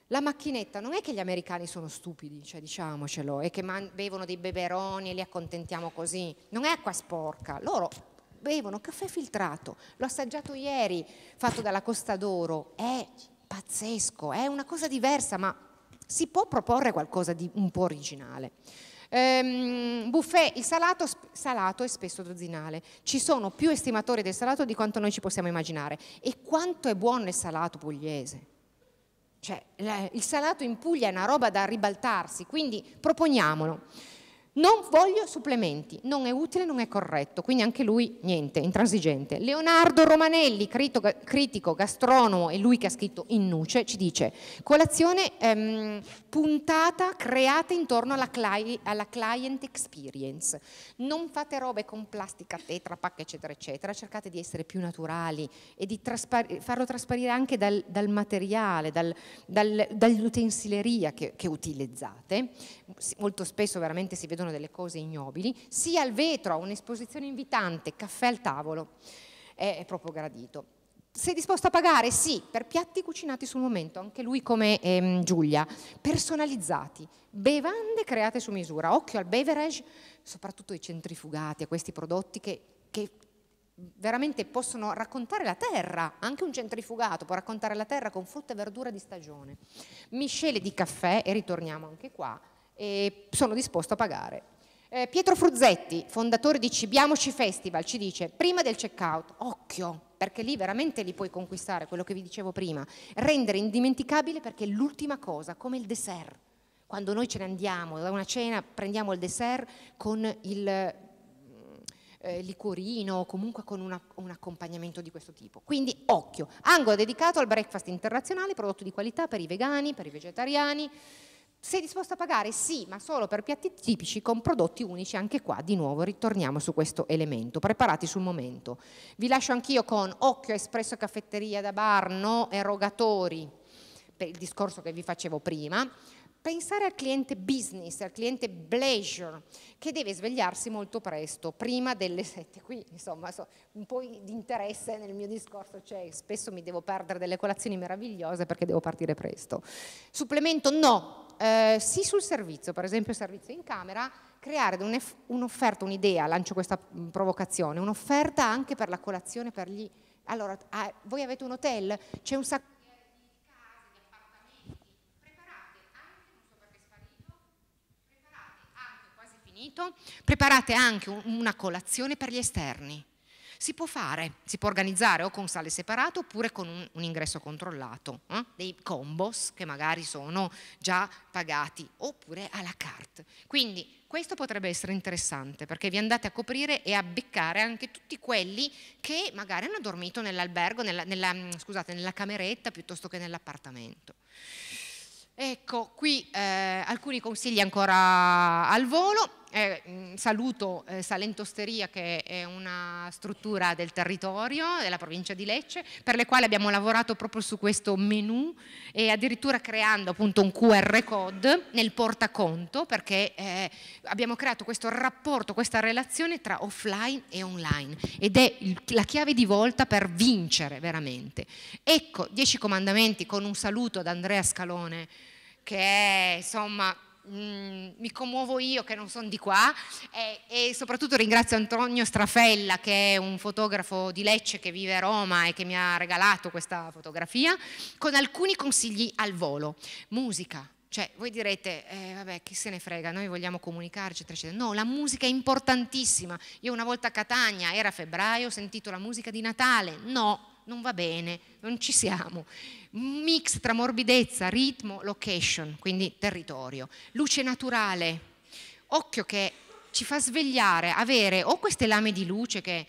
La macchinetta non è che gli americani sono stupidi, cioè diciamocelo, e che bevono dei beveroni e li accontentiamo così. Non è acqua sporca, loro bevono caffè filtrato. L'ho assaggiato ieri, fatto dalla Costa d'Oro. È pazzesco, è una cosa diversa, ma si può proporre qualcosa di un po' originale. Ehm, buffet, il salato, salato è spesso dozzinale. Ci sono più estimatori del salato di quanto noi ci possiamo immaginare. E quanto è buono il salato pugliese? Cioè, il salato in Puglia è una roba da ribaltarsi, quindi proponiamolo. Non voglio supplementi, non è utile, non è corretto, quindi anche lui niente, intransigente. Leonardo Romanelli, critico, gastronomo, è lui che ha scritto In Nuce, ci dice colazione ehm, puntata, creata intorno alla, cli alla, client experience. Non fate robe con plastica, tetra, pacca, eccetera, eccetera, cercate di essere più naturali e di traspar farlo trasparire anche dal, dal materiale, dal, dal, dall'utensileria che, che utilizzate. Molto spesso veramente si vedono succedono delle cose ignobili, sia al vetro, a un'esposizione invitante, caffè al tavolo, è, è proprio gradito. Sei disposto a pagare? Sì, per piatti cucinati sul momento, anche lui come ehm, Giulia, personalizzati, bevande create su misura, occhio al beverage, soprattutto ai centrifugati, a questi prodotti che, che veramente possono raccontare la terra, anche un centrifugato può raccontare la terra con frutta e verdura di stagione. Miscele di caffè, e ritorniamo anche qua, e sono disposto a pagare. Eh, Pietro Fruzzetti, fondatore di Cibiamoci Festival, ci dice, prima del checkout, occhio, perché lì veramente li puoi conquistare, quello che vi dicevo prima, rendere indimenticabile perché è l'ultima cosa, come il dessert. Quando noi ce ne andiamo da una cena, prendiamo il dessert con il eh, liquorino o comunque con una, un accompagnamento di questo tipo. Quindi occhio, angolo dedicato al breakfast internazionale, prodotto di qualità per i vegani, per i vegetariani, sei disposto a pagare? Sì, ma solo per piatti tipici con prodotti unici. Anche qua di nuovo ritorniamo su questo elemento. Preparati sul momento. Vi lascio anch'io con occhio espresso caffetteria da bar, no erogatori, per il discorso che vi facevo prima. Pensare al cliente business, al cliente pleasure, che deve svegliarsi molto presto, prima delle sette. Qui, insomma, so, un po' di interesse nel mio discorso cioè, spesso mi devo perdere delle colazioni meravigliose perché devo partire presto. Supplemento no, eh, sì sul servizio, per esempio servizio in camera, creare un'offerta, un'idea, lancio questa provocazione, un'offerta anche per la colazione, per gli... Allora, ah, voi avete un hotel, c'è un sacco preparate anche una colazione per gli esterni si può fare, si può organizzare o con sale separate oppure con un, un ingresso controllato, eh? dei combos che magari sono già pagati oppure alla carte. Quindi questo potrebbe essere interessante perché vi andate a coprire e a beccare anche tutti quelli che magari hanno dormito nell'albergo, nella, nella, mm, scusate, nella cameretta piuttosto che nell'appartamento. Ecco, qui eh, alcuni consigli ancora al volo eh, saluto eh, Salento Osteria che è una struttura del territorio della provincia di Lecce per le quali abbiamo lavorato proprio su questo menu e addirittura creando appunto un QR code nel portaconto perché eh, abbiamo creato questo rapporto, questa relazione tra offline e online ed è il, la chiave di volta per vincere veramente. Ecco, Dieci Comandamenti con un saluto ad Andrea Scalone che è insomma mh, mm, mi commuovo io che non sono di qua e, e, soprattutto ringrazio Antonio Strafella che è un fotografo di Lecce che vive a Roma e che mi ha regalato questa fotografia con alcuni consigli al volo. Musica. Cioè, voi direte, eh, vabbè, chi se ne frega, noi vogliamo comunicarci, eccetera, eccetera. No, la musica è importantissima. Io una volta a Catania, era febbraio, ho sentito la musica di Natale. No, non va bene, non ci siamo. Mix tra morbidezza, ritmo, location, quindi territorio. Luce naturale, occhio che ci fa svegliare, avere o queste lame di luce che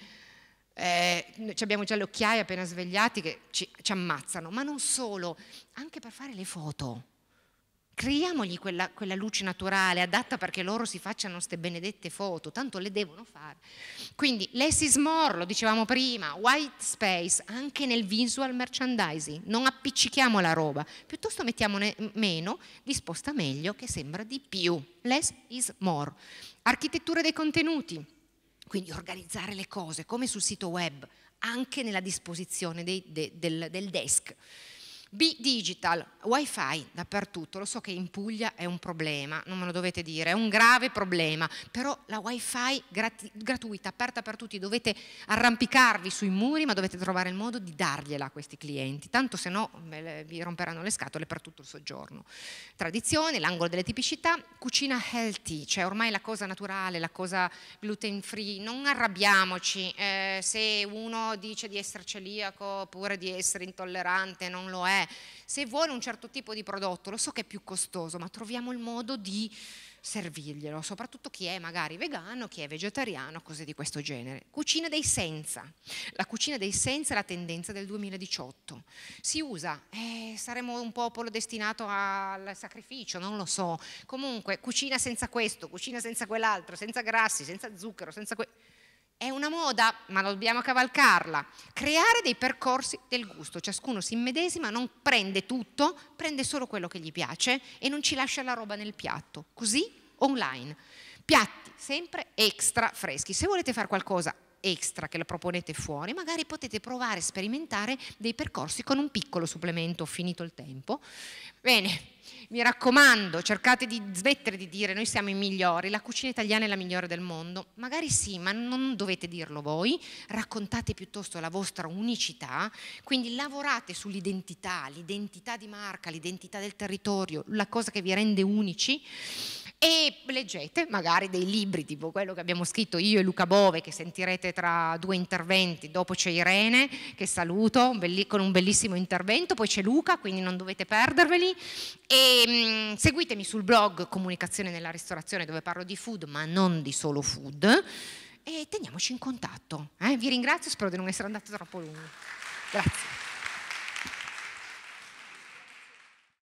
eh, abbiamo già le occhiaie appena svegliati che ci, ci ammazzano, ma non solo, anche per fare le foto Creiamogli quella, quella luce naturale adatta perché loro si facciano queste benedette foto, tanto le devono fare. Quindi less is more, lo dicevamo prima, white space, anche nel visual merchandising, non appiccichiamo la roba, piuttosto mettiamone meno, disposta meglio, che sembra di più. Less is more. Architettura dei contenuti, quindi organizzare le cose, come sul sito web, anche nella disposizione dei, de, del, del desk B digital, wifi dappertutto, lo so che in Puglia è un problema, non me lo dovete dire, è un grave problema, però la wifi grat gratuita, aperta per tutti, dovete arrampicarvi sui muri ma dovete trovare il modo di dargliela a questi clienti, tanto se no vi romperanno le scatole per tutto il soggiorno. Tradizione, l'angolo delle tipicità, cucina healthy, cioè ormai la cosa naturale, la cosa gluten free, non arrabbiamoci, eh, se uno dice di essere celiaco oppure di essere intollerante, non lo è, se vuole un certo tipo di prodotto, lo so che è più costoso, ma troviamo il modo di servirglielo, soprattutto chi è magari vegano, chi è vegetariano, cose di questo genere. Cucina dei senza. La cucina dei senza è la tendenza del 2018. Si usa, eh, saremo un popolo destinato al sacrificio, non lo so. Comunque, cucina senza questo, cucina senza quell'altro, senza grassi, senza zucchero, senza que- è una moda, ma dobbiamo cavalcarla. Creare dei percorsi del gusto. Ciascuno si immedesima, non prende tutto, prende solo quello che gli piace e non ci lascia la roba nel piatto. Così online. Piatti sempre extra freschi. Se volete fare qualcosa extra che lo proponete fuori, magari potete provare a sperimentare dei percorsi con un piccolo supplemento, ho finito il tempo. Bene, mi raccomando, cercate di smettere di dire noi siamo i migliori, la cucina italiana è la migliore del mondo. Magari sì, ma non dovete dirlo voi, raccontate piuttosto la vostra unicità, quindi lavorate sull'identità, l'identità di marca, l'identità del territorio, la cosa che vi rende unici e leggete magari dei libri tipo quello che abbiamo scritto io e Luca Bove che sentirete tra due interventi, dopo c'è Irene che saluto con un bellissimo intervento, poi c'è Luca quindi non dovete perderveli e mh, mm, seguitemi sul blog Comunicazione nella ristorazione dove parlo di food ma non di solo food e teniamoci in contatto. Eh? Vi ringrazio, spero di non essere andato troppo lungo. Grazie.